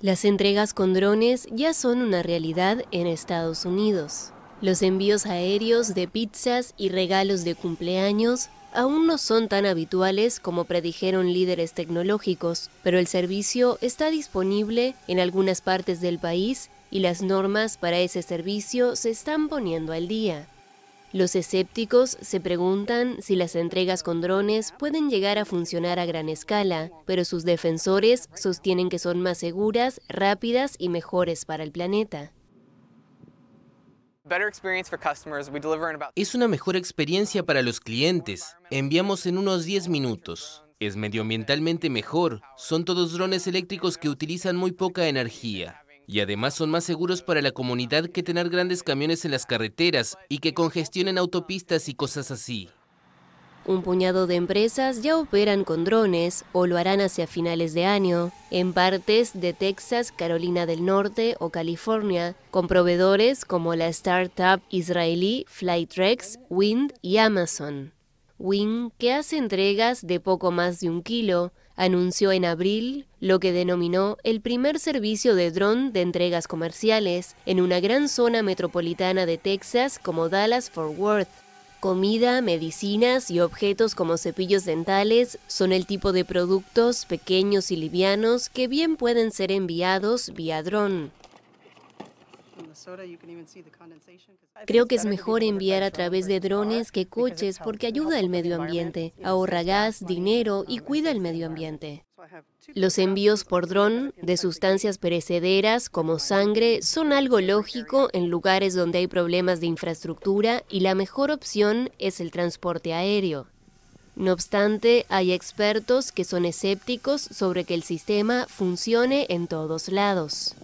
Las entregas con drones ya son una realidad en Estados Unidos. Los envíos aéreos de pizzas y regalos de cumpleaños aún no son tan habituales como predijeron líderes tecnológicos, pero el servicio está disponible en algunas partes del país y las normas para ese servicio se están poniendo al día. Los escépticos se preguntan si las entregas con drones pueden llegar a funcionar a gran escala, pero sus defensores sostienen que son más seguras, rápidas y mejores para el planeta. Es una mejor experiencia para los clientes. Enviamos en unos 10 minutos. Es medioambientalmente mejor. Son todos drones eléctricos que utilizan muy poca energía y además son más seguros para la comunidad que tener grandes camiones en las carreteras y que congestionen autopistas y cosas así. Un puñado de empresas ya operan con drones o lo harán hacia finales de año, en partes de Texas, Carolina del Norte o California, con proveedores como la startup israelí Flytrex, Wind y Amazon. Wing, que hace entregas de poco más de un kilo, anunció en abril lo que denominó el primer servicio de dron de entregas comerciales en una gran zona metropolitana de Texas como Dallas-Fort Worth. Comida, medicinas y objetos como cepillos dentales son el tipo de productos pequeños y livianos que bien pueden ser enviados vía dron. Creo que es mejor enviar a través de drones que coches porque ayuda al medio ambiente, ahorra gas, dinero y cuida el medio ambiente. Los envíos por dron de sustancias perecederas como sangre son algo lógico en lugares donde hay problemas de infraestructura y la mejor opción es el transporte aéreo. No obstante, hay expertos que son escépticos sobre que el sistema funcione en todos lados.